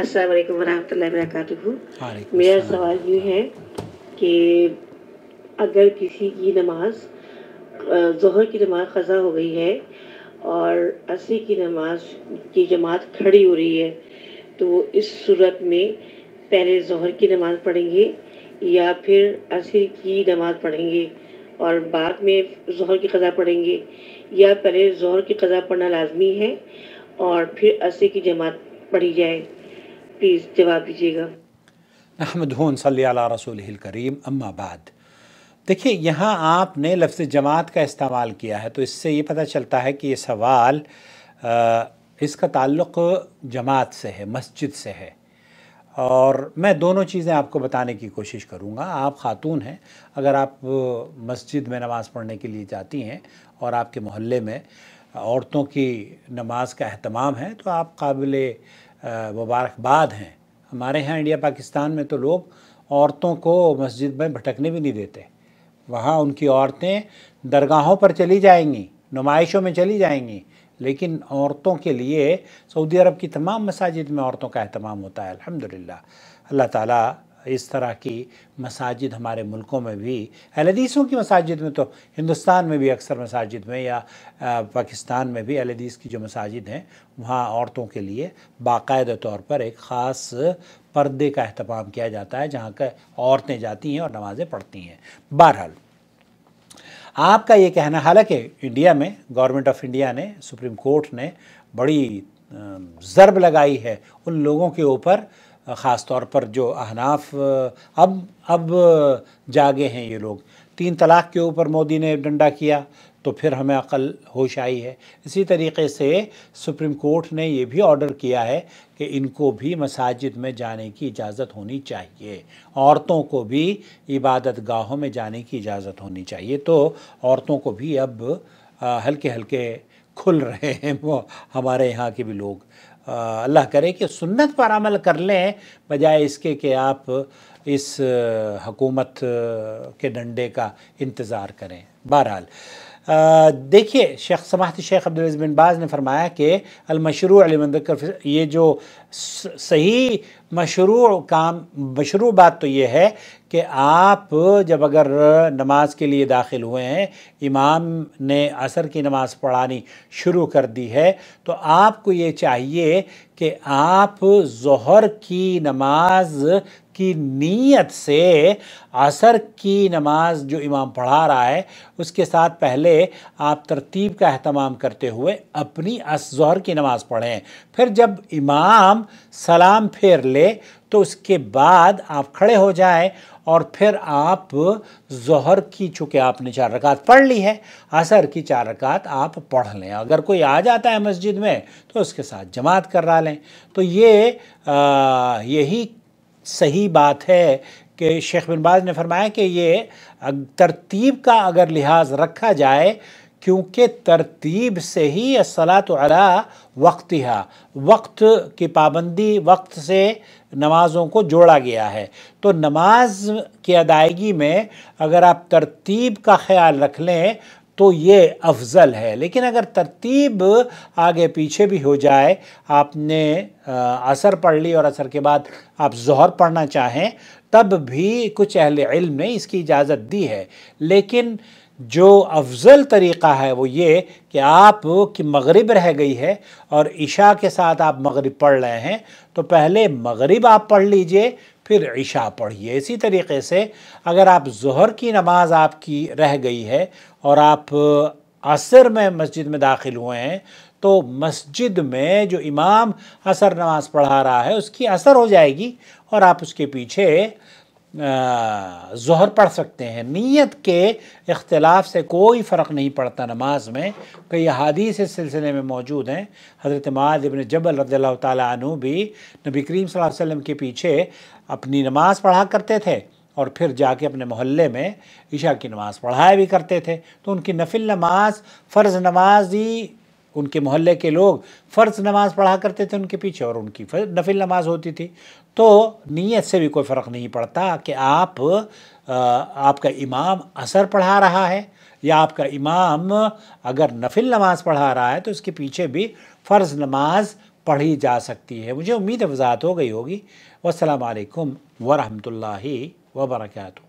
अस्सलाम वालेकुम वरहमतुल्लाहि वबरकातुहू मेरा सवाल ये है कि अगर किसी की नमाज जहर की नमाज ख़ज़ा हो गई है और असी की नमाज की जमात खड़ी हो रही है तो वो इस सूरत में पहले जहर की नमाज पढ़ेंगे या फिर असी की नमाज पढ़ेंगे और बाद में जहर की खजा पढ़ेंगे या पहले जहर की कज़ा पढ़ना लाजमी है और फिर असी की जमात पढ़ी जाए प्लीज़ जवाब दीजिएगा नहमद सल रसूल करीम अम्मा बाद देखिए यहाँ आपने लफ्ज़ जमात का इस्तेमाल किया है तो इससे ये पता चलता है कि ये सवाल आ, इसका ताल्लुक़ जमात से है मस्जिद से है और मैं दोनों चीज़ें आपको बताने की कोशिश करूँगा आप ख़ातून हैं अगर आप मस्जिद में नमाज़ पढ़ने के लिए जाती हैं और आपके मोहल्ले में औरतों की नमाज का अहतमाम है तो आप काबिल मुबारकबाद हैं हमारे यहाँ इंडिया पाकिस्तान में तो लोग औरतों को मस्जिद में भटकने भी नहीं देते वहाँ उनकी औरतें दरगाहों पर चली जाएंगी नुमाइशों में चली जाएंगी लेकिन औरतों के लिए सऊदी अरब की तमाम मसाजिद में औरतों का अहतमाम होता है अलहमदिल्ला अल्लाह ताला इस तरह की मसाजिद हमारे मुल्कों में भी अलदीसों की मसाजिद में तो हिंदुस्तान में भी अक्सर मसाजिद में या पाकिस्तान में भी अलदीस की जो मसाजिद हैं वहाँ औरतों के लिए बाकायदा तौर पर एक ख़ास पर्दे का अहतमाम किया जाता है जहाँ का औरतें जाती हैं और नमाज़ें पढ़ती हैं बहरहाल आपका ये कहना हालांकि इंडिया में गवर्नमेंट ऑफ इंडिया ने सुप्रीम कोर्ट ने बड़ी ज़रब लगाई है उन लोगों के ऊपर ख़ास तौर पर जो अहनाफ अब अब जागे हैं ये लोग तीन तलाक़ के ऊपर मोदी ने डंडा किया तो फिर हमें अकल होश आई है इसी तरीके से सुप्रीम कोर्ट ने ये भी ऑर्डर किया है कि इनको भी मसाजिद में जाने की इजाज़त होनी चाहिए औरतों को भी इबादत गाहों में जाने की इजाज़त होनी चाहिए तो औरतों को भी अब हल्के हल्के खुल रहे हैं वो हमारे यहाँ के भी लोग अल्लाह करे कि सुन्नत पर अमल कर लें बजाय इसके कि आप इस हकूमत के डंडे का इंतज़ार करें बहरहाल देखिए शेख समाहत शेख अब्दुल बिन बाज़ ने फरमाया कि अलमशरू मंदिर ये जो सही मशरू काम मशरू बात तो ये है कि आप जब अगर नमाज के लिए दाखिल हुए हैं इमाम ने असर की नमाज़ पढ़ानी शुरू कर दी है तो आपको ये चाहिए कि आप जहर की नमाज की नीयत से असर की नमाज जो इमाम पढ़ा रहा है उसके साथ पहले आप तरतीब का अहतमाम करते हुए अपनी असहर की नमाज पढ़ें फिर जब इमाम सलाम फेर ले तो उसके बाद आप खड़े हो जाएं और फिर आप जहर की चूँकि आपने चार रकात पढ़ ली है असर की चार रकात आप पढ़ लें अगर कोई आ जाता है मस्जिद में तो उसके साथ जमात करा लें तो ये यही सही बात है कि शेख बिनबाज ने फरमाया कि ये तरतीब का अगर लिहाज रखा जाए क्योंकि तरतीब से ही तो अला वक्त वक्त की पाबंदी वक्त से नमाज़ों को जोड़ा गया है तो नमाज की अदायगी में अगर आप तरतीब का ख्याल रख लें तो ये अफज़ल है लेकिन अगर तरतीब आगे पीछे भी हो जाए आपने असर पढ़ ली और असर के बाद आप जहर पढ़ना चाहें तब भी कुछ अहल इल्म ने इसकी इजाज़त दी है लेकिन जो अफजल तरीक़ा है वो ये कि आप कि मगरिब रह गई है और इशा के साथ आप मगरिब पढ़ रहे हैं तो पहले मगरिब आप पढ़ लीजिए फिर ईशा पढ़िए इसी तरीके से अगर आप जहर की नमाज आपकी रह गई है और आप असर में मस्जिद में दाखिल हुए हैं तो मस्जिद में जो इमाम असर नमाज पढ़ा रहा है उसकी असर हो जाएगी और आप उसके पीछे जहर पढ़ सकते हैं नीयत के अख्तिलाफ़ से कोई फ़र्क नहीं पड़ता नमाज में कई हदीस इस सिलसिले में मौजूद हैं हज़रत माद इबन जबल रद्ला तु भी नबी करीम वसल्लम के पीछे अपनी नमाज पढ़ा करते थे और फिर जाके अपने मोहल्ले में ईशा की नमाज़ पढ़ाया भी करते थे तो उनकी नफिल नमाज फ़र्ज़ नमाज ही उनके मोहल्ले के लोग फ़र्ज़ नमाज़ पढ़ा करते थे उनके पीछे और उनकी नफिल नमाज होती थी तो नीयत से भी कोई फ़र्क नहीं पड़ता कि आप आपका इमाम असर पढ़ा रहा है या आपका इमाम अगर नफिल नमाज पढ़ा रहा है तो उसके पीछे भी फ़र्ज़ नमाज पढ़ी जा सकती है मुझे उम्मीद वजात हो गई होगी वालकम वरहमल वर्का